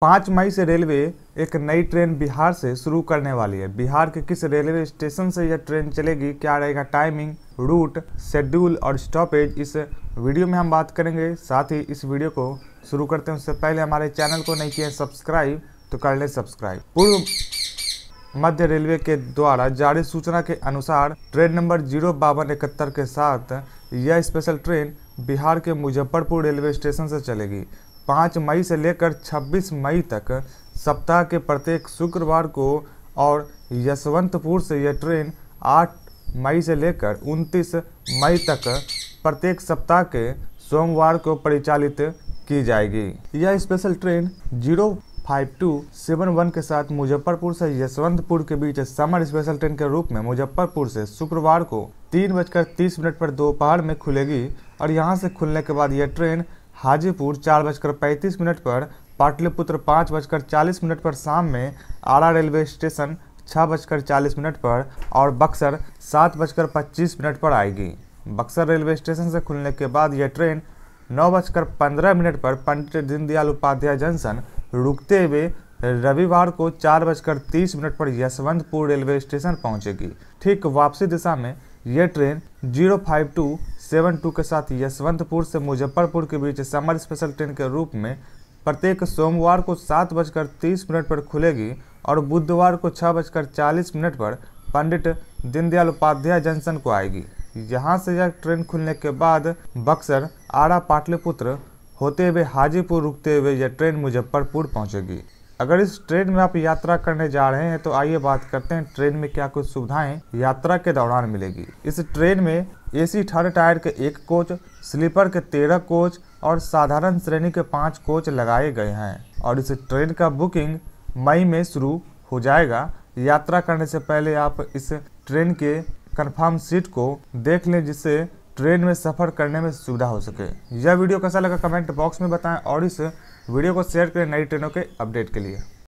पाँच मई से रेलवे एक नई ट्रेन बिहार से शुरू करने वाली है बिहार के किस रेलवे स्टेशन से यह ट्रेन चलेगी क्या रहेगा टाइमिंग रूट शेड्यूल और स्टॉपेज इस वीडियो में हम बात करेंगे साथ ही इस वीडियो को शुरू करते हैं उससे पहले हमारे चैनल को नहीं किया सब्सक्राइब तो कर लें सब्सक्राइब पूर्व मध्य रेलवे के द्वारा जारी सूचना के अनुसार ट्रेन नंबर जीरो बावन इकहत्तर के साथ यह स्पेशल ट्रेन बिहार के मुजफ्फरपुर रेलवे स्टेशन से चलेगी पाँच मई से लेकर छब्बीस मई तक सप्ताह के प्रत्येक शुक्रवार को और यशवंतपुर से यह ट्रेन आठ मई से लेकर उनतीस मई तक प्रत्येक सप्ताह के सोमवार को परिचालित की जाएगी यह special train zero five two seven one के साथ मुजफ्फरपुर से यशवंतपुर के बीच समर स्पेशल ट्रेन के रूप में मुजफ्फरपुर से शुक्रवार को तीन बजकर तीस मिनट पर दोपहर में खुलेगी और यहाँ से खुलने के बाद यह ट्रेन हाजीपुर चार बजकर पैंतीस मिनट पर पाटलिपुत्र पाँच बजकर चालीस मिनट पर शाम में आरा रेलवे स्टेशन छः बजकर चालीस मिनट पर और बक्सर सात बजकर पच्चीस मिनट पर आएगी बक्सर रेलवे स्टेशन से खुलने के बाद यह ट्रेन नौ बजकर पंद्रह मिनट पर पंडित दीनदयाल उपाध्याय जंक्शन रुकते हुए रविवार को चार बजकर तीस मिनट पर यशवंतपुर रेलवे स्टेशन पहुंचेगी ठीक वापसी दिशा में ये ट्रेन 05272 के साथ यशवंतपुर से मुजफ्फरपुर के बीच समर स्पेशल ट्रेन के रूप में प्रत्येक सोमवार को सात बजकर तीस मिनट पर खुलेगी और बुधवार को छः बजकर चालीस मिनट पर पंडित दीनदयाल उपाध्याय जंक्शन को आएगी यहाँ से यह ट्रेन खुलने के बाद बक्सर आरा पाटलिपुत्र होते हुए हाजीपुर रुकते हुए यह ट्रेन मुजफ्फरपुर पहुँचेगी अगर इस ट्रेन में आप यात्रा करने जा रहे हैं तो आइए बात करते हैं ट्रेन में क्या कुछ सुविधाएं यात्रा के दौरान मिलेगी इस ट्रेन में एसी थर्ड टायर के एक कोच स्लीपर के तेरह कोच और साधारण श्रेणी के पाँच कोच लगाए गए हैं और इस ट्रेन का बुकिंग मई में शुरू हो जाएगा यात्रा करने से पहले आप इस ट्रेन के कन्फर्म सीट को देख लें जिससे ट्रेन में सफ़र करने में सुविधा हो सके यह वीडियो कैसा लगा कमेंट बॉक्स में बताएं और इस वीडियो को शेयर करें नई ट्रेनों के अपडेट के लिए